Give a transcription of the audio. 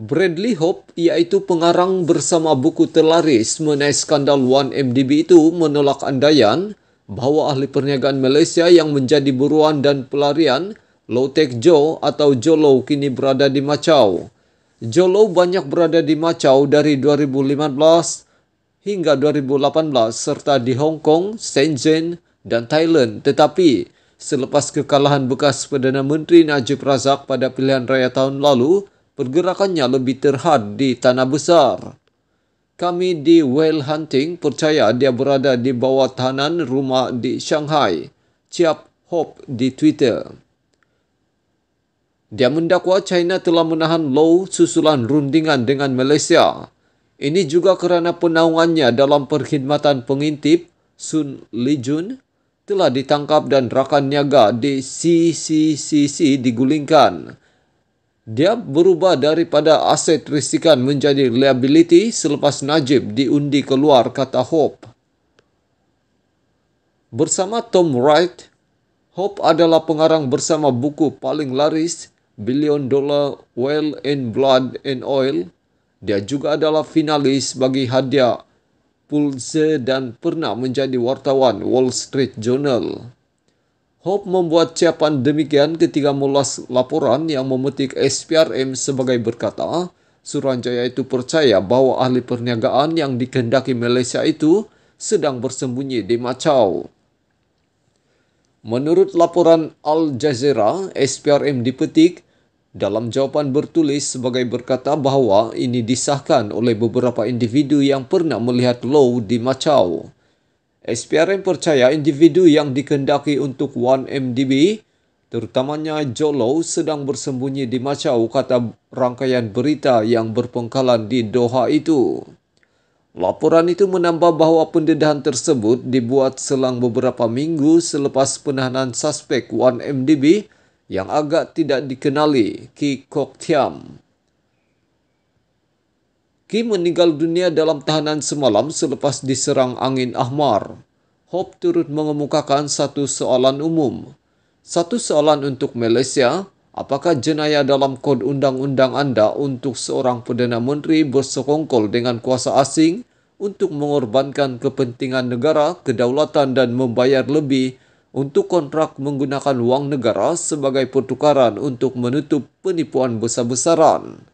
Bradley Hope, iaitu pengarang bersama buku terlaris mengenai skandal 1MDB itu menolak andaian bahawa ahli perniagaan Malaysia yang menjadi buruan dan pelarian, Low Tech Joe atau Jolo kini berada di Macau. Jolo banyak berada di Macau dari 2015 hingga 2018 serta di Hong Kong, Shenzhen dan Thailand. Tetapi selepas kekalahan bekas Perdana Menteri Najib Razak pada pilihan raya tahun lalu, pergerakannya lebih terhad di tanah besar. Kami di Well Hunting percaya dia berada di bawah tahanan rumah di Shanghai. Ciap Hope di Twitter. Dia mendakwa China telah menahan Low susulan rundingan dengan Malaysia. Ini juga kerana penaungannya dalam perkhidmatan pengintip Sun Li Jun telah ditangkap dan rakan niaga di CCCC digulingkan. Dia berubah daripada aset risikan menjadi liability selepas Najib diundi keluar kata Hope. Bersama Tom Wright, Hope adalah pengarang bersama buku paling laris Billion Dollar Well in Blood and Oil. Dia juga adalah finalis bagi hadiah Pulitzer dan pernah menjadi wartawan Wall Street Journal. Hope membuat ucapan demikian ketika mulas laporan yang memetik SPRM sebagai berkata, Suranjaya itu percaya bahawa ahli perniagaan yang dikehendaki Malaysia itu sedang bersembunyi di Macau. Menurut laporan Al Jazeera, SPRM dipetik dalam jawapan bertulis sebagai berkata bahawa ini disahkan oleh beberapa individu yang pernah melihat Low di Macau. SPRM percaya individu yang dikendaki untuk 1MDB, terutamanya Jolo, sedang bersembunyi di Macau, kata rangkaian berita yang berpengkalan di Doha itu. Laporan itu menambah bahawa pendedahan tersebut dibuat selang beberapa minggu selepas penahanan suspek 1MDB yang agak tidak dikenali, Ki Kok Tiam. Kim meninggal dunia dalam tahanan semalam selepas diserang angin ahmar. Hope turut mengemukakan satu soalan umum. Satu soalan untuk Malaysia, apakah jenayah dalam kod undang-undang anda untuk seorang Perdana Menteri bersekongkol dengan kuasa asing untuk mengorbankan kepentingan negara, kedaulatan dan membayar lebih untuk kontrak menggunakan wang negara sebagai pertukaran untuk menutup penipuan besar-besaran?